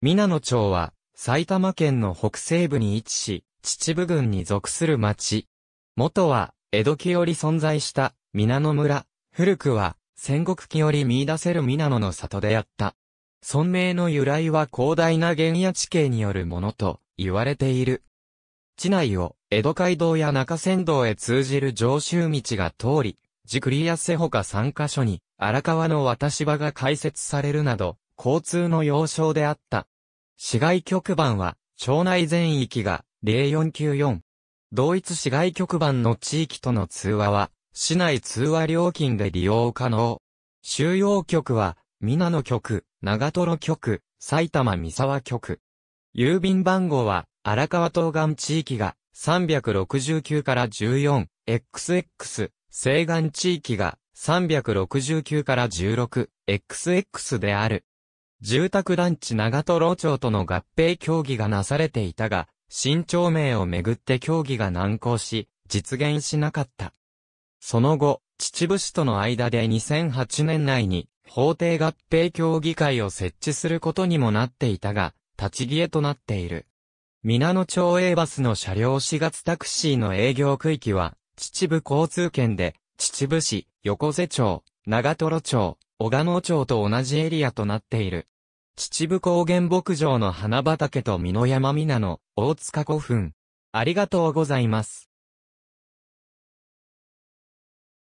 皆野町は、埼玉県の北西部に位置し、秩父郡に属する町。元は、江戸期より存在した、皆野村。古くは、戦国期より見出せる皆野の里であった。村名の由来は広大な原野地形によるものと、言われている。地内を、江戸街道や中山道へ通じる上州道が通り、ジクリア瀬ほか3カ所に、荒川の渡し場が開設されるなど、交通の要衝であった。市街局番は、町内全域が0494。同一市街局番の地域との通話は、市内通話料金で利用可能。収容局は、皆野局、長瀞局、埼玉三沢局。郵便番号は、荒川東岸地域が369から 14XX、西岸地域が369から 16XX である。住宅団地長瀞町との合併協議がなされていたが、新町名をめぐって協議が難航し、実現しなかった。その後、秩父市との間で2008年内に法定合併協議会を設置することにもなっていたが、立ち消えとなっている。皆野町 A バスの車両4月タクシーの営業区域は、秩父交通圏で、秩父市、横瀬町、長瀞町、小賀野町と同じエリアとなっている。秩父高原牧場の花畑と美濃山なの大塚古墳。ありがとうございます。